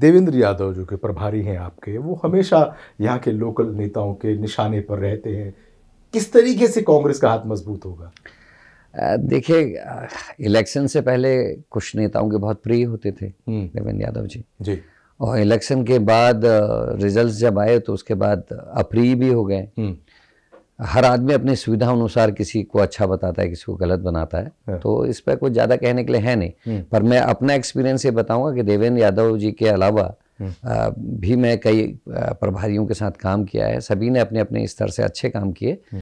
देवेंद्र यादव जो कि प्रभारी हैं आपके वो हमेशा यहाँ के लोकल नेताओं के निशाने पर रहते हैं किस तरीके से कांग्रेस का हाथ मजबूत होगा देखिए इलेक्शन से पहले कुछ नेताओं के बहुत प्रिय होते थे हम्म। देवेंद्र यादव जी जी और इलेक्शन के बाद रिजल्ट्स जब आए तो उसके बाद अप्रिय भी हो गए हम्म। हर आदमी अपनी सुविधा अनुसार किसी को अच्छा बताता है किसी को गलत बनाता है हाँ। तो इस पर कुछ ज़्यादा कहने के लिए है नहीं हम्म। पर मैं अपना एक्सपीरियंस ये बताऊंगा कि देवेंद्र यादव जी के अलावा हम्म। भी मैं कई प्रभारियों के साथ काम किया है सभी ने अपने अपने स्तर से अच्छे काम किए हम्म।